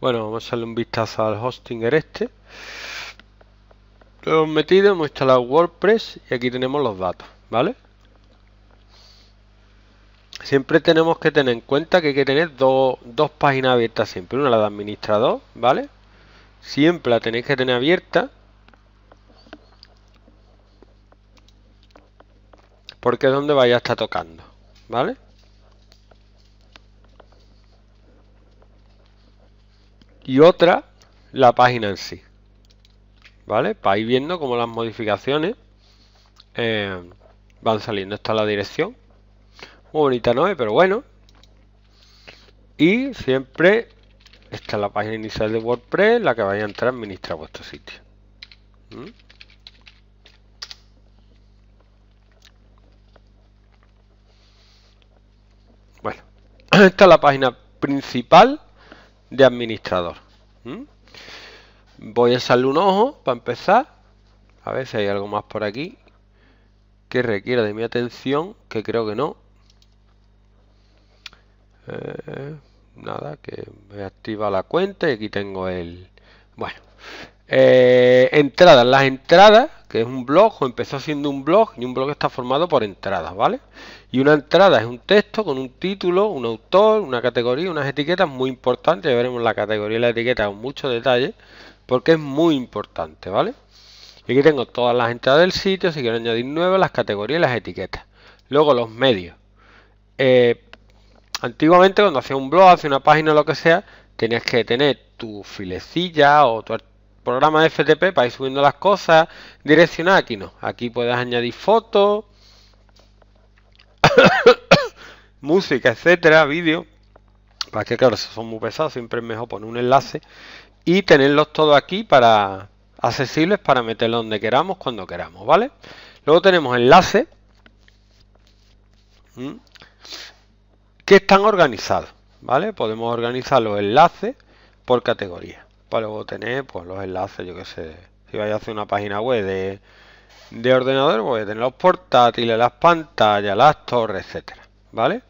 Bueno, vamos a darle un vistazo al hostinger este. Lo hemos metido, hemos instalado WordPress y aquí tenemos los datos, ¿vale? Siempre tenemos que tener en cuenta que hay que tener dos páginas abiertas siempre. Una la de administrador, ¿vale? Siempre la tenéis que tener abierta. Porque es donde vaya a estar tocando, ¿vale? y otra la página en sí. ¿Vale? Para ir viendo cómo las modificaciones eh, van saliendo. Esta es la dirección. Muy bonita no es, pero bueno. Y siempre está la página inicial de WordPress, la que vaya a entrar a administrar vuestro sitio. ¿Mm? Bueno, esta es la página principal de administrador. ¿Mm? Voy a echarle un ojo para empezar. A ver si hay algo más por aquí que requiera de mi atención, que creo que no. Eh, nada, que me activa la cuenta y aquí tengo el... Bueno, eh, entradas, las entradas, que es un blog, o empezó siendo un blog, y un blog está formado por entradas, ¿vale? Y una entrada es un texto con un título, un autor, una categoría, unas etiquetas muy importantes. Ya veremos la categoría y la etiqueta con mucho detalle porque es muy importante, ¿vale? Y aquí tengo todas las entradas del sitio, si quiero añadir nuevas, las categorías y las etiquetas. Luego los medios. Eh, antiguamente cuando hacía un blog, hacía una página o lo que sea, tenías que tener tu filecilla o tu programa de FTP para ir subiendo las cosas, direccionar aquí no. Aquí puedes añadir fotos, música, etcétera, vídeo. Para pues que, claro, son muy pesados, siempre es mejor poner un enlace y tenerlos todos aquí para accesibles para meterlo donde queramos, cuando queramos, ¿vale? Luego tenemos enlaces que están organizados, ¿vale? Podemos organizar los enlaces por categoría. Para pues luego tener pues, los enlaces, yo que sé, si vais a hacer una página web de, de ordenador, voy a tener los portátiles, las pantallas, las torres, etcétera. ¿vale?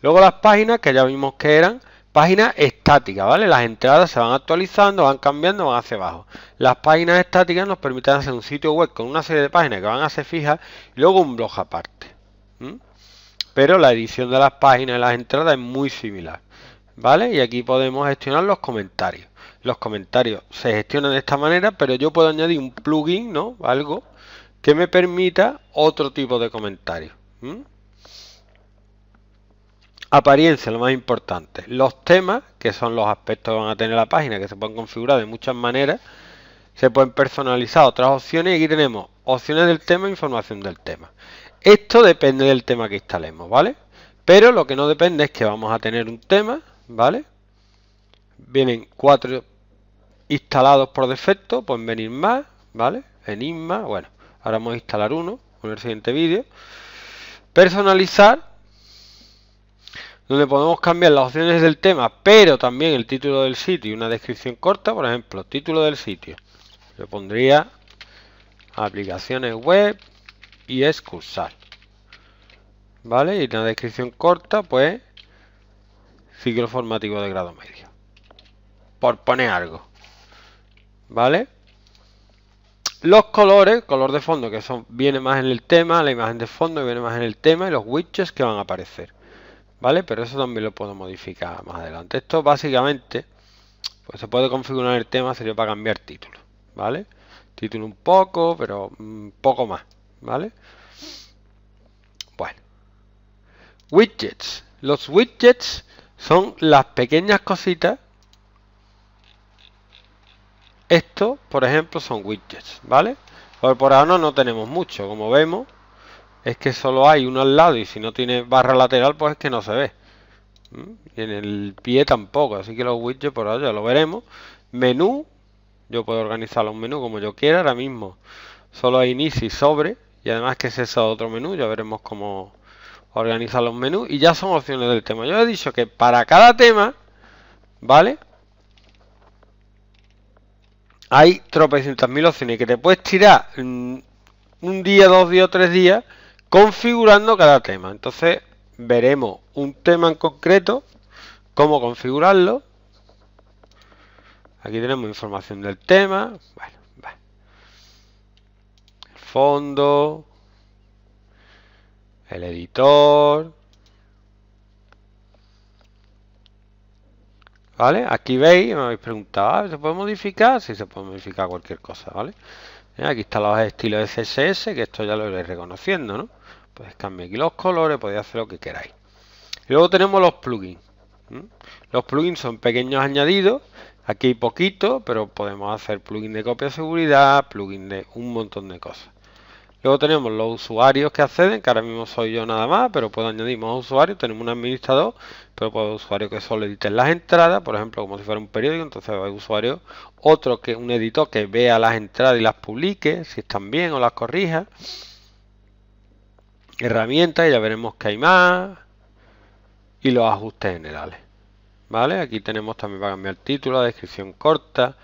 Luego las páginas, que ya vimos que eran páginas estáticas, ¿vale? Las entradas se van actualizando, van cambiando, van hacia abajo. Las páginas estáticas nos permiten hacer un sitio web con una serie de páginas que van a ser fijas y luego un blog aparte. Pero la edición de las páginas y las entradas es muy similar, ¿vale? Y aquí podemos gestionar los comentarios. Los comentarios se gestionan de esta manera, pero yo puedo añadir un plugin, ¿no? Algo que me permita otro tipo de comentarios. Apariencia, lo más importante. Los temas, que son los aspectos que van a tener la página, que se pueden configurar de muchas maneras. Se pueden personalizar otras opciones. Y aquí tenemos opciones del tema e información del tema. Esto depende del tema que instalemos, ¿vale? Pero lo que no depende es que vamos a tener un tema, ¿vale? Vienen cuatro instalados por defecto, pueden venir más, ¿vale? Enigma, bueno, ahora vamos a instalar uno en el siguiente vídeo. Personalizar, donde podemos cambiar las opciones del tema, pero también el título del sitio y una descripción corta, por ejemplo, título del sitio. Le pondría aplicaciones web y excursar, ¿Vale? Y una descripción corta, pues, ciclo formativo de grado medio. Por poner algo. ¿Vale? Los colores, color de fondo, que son viene más en el tema, la imagen de fondo viene más en el tema y los widgets que van a aparecer. ¿Vale? Pero eso también lo puedo modificar más adelante. Esto básicamente, pues se puede configurar el tema, sería para cambiar título, ¿vale? Título un poco, pero un poco más, ¿vale? Bueno. Widgets. Los widgets son las pequeñas cositas. esto por ejemplo, son widgets, ¿vale? Por ahora no tenemos mucho, como vemos es que solo hay uno al lado y si no tiene barra lateral pues es que no se ve. ¿Mm? Y en el pie tampoco, así que los widgets por allá lo veremos. Menú, yo puedo organizar los menús como yo quiera ahora mismo. Solo hay inicio y sobre y además que es eso otro menú, ya veremos cómo organizar los menús y ya son opciones del tema. Yo he dicho que para cada tema, ¿vale? Hay tropecientas mil opciones que te puedes tirar mm, un día, dos días, tres días configurando cada tema. Entonces veremos un tema en concreto, cómo configurarlo. Aquí tenemos información del tema. El fondo, el editor. ¿Vale? Aquí veis, me habéis preguntado, ah, ¿se puede modificar? Sí, se puede modificar cualquier cosa, ¿vale? vale eh, aquí están los estilos de CSS, que esto ya lo iréis reconociendo, ¿no? Podéis pues cambiar aquí los colores, podéis hacer lo que queráis. luego tenemos los plugins. Los plugins son pequeños añadidos. Aquí hay poquito, pero podemos hacer plugin de copia de seguridad, plugin de un montón de cosas. Luego tenemos los usuarios que acceden, que ahora mismo soy yo nada más, pero puedo añadir más usuarios. Tenemos un administrador, pero puedo usuario que solo editen las entradas, por ejemplo, como si fuera un periódico. Entonces hay usuarios, otro que un editor que vea las entradas y las publique, si están bien o las corrija. Herramientas, y ya veremos que hay más. Y los ajustes generales. ¿Vale? Aquí tenemos también para cambiar el título, la descripción corta,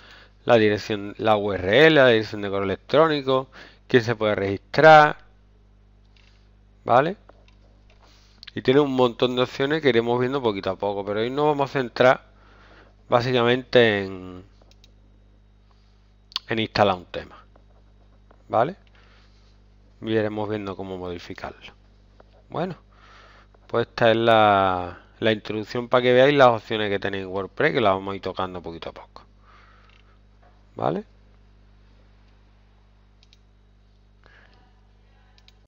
la dirección, la URL, la dirección de correo electrónico quién se puede registrar, ¿vale? Y tiene un montón de opciones que iremos viendo poquito a poco, pero hoy nos vamos a centrar básicamente en, en instalar un tema, ¿vale? Y iremos viendo cómo modificarlo. Bueno, pues esta es la, la introducción para que veáis las opciones que tenéis en WordPress, que las vamos a ir tocando poquito a poco. ¿Vale?